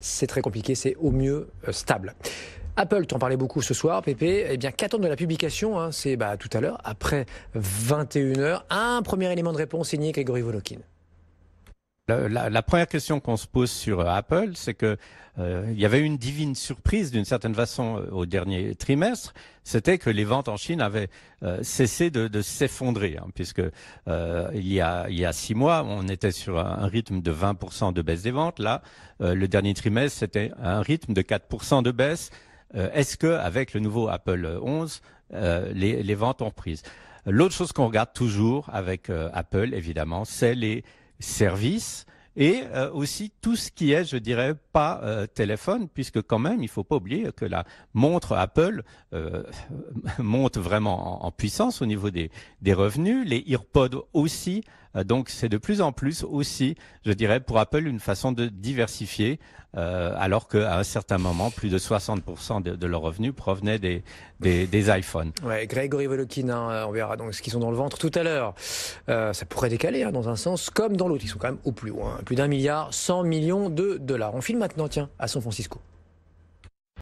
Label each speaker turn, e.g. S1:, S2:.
S1: c'est très compliqué, c'est au mieux euh, stable. Apple, t'en parlais beaucoup ce soir, Pépé. Eh bien, qu'attendre de la publication hein C'est bah, tout à l'heure, après 21h. Un premier élément de réponse signé Grégory Volokin.
S2: La, première question qu'on se pose sur euh, Apple, c'est que euh, il y avait une divine surprise d'une certaine façon euh, au dernier trimestre, c'était que les ventes en Chine avaient cessé de, s'effondrer, hein, puisque il, y a, il six mois, on était sur un, rythme de 20% de baisse des ventes. Là, le dernier trimestre, c'était un rythme de 4% de baisse. Est-ce que avec le nouveau Apple 11, les, les, ventes ont repris L'autre chose qu'on regarde toujours avec Apple, évidemment, c'est les services et euh, aussi tout ce qui est, je dirais, pas euh, téléphone, puisque quand même, il faut pas oublier que la montre Apple euh, monte vraiment en, en, puissance au niveau des, des revenus, les AirPods aussi euh, donc c'est de plus en plus aussi, je dirais, pour Apple, une façon de diversifier, euh, alors qu'à un certain moment, plus de 60% de, leurs revenus provenaient des, iPhones.
S1: Oui, Grégory Volokin, hein, euh, on verra donc ce qu'ils ont dans le ventre tout à l'heure. ça pourrait décaler hein, dans un sens comme dans l'autre. Ils sont quand même au plus haut, hein. plus d'un milliard, 100 millions de dollars. On file maintenant, tiens, à San Francisco.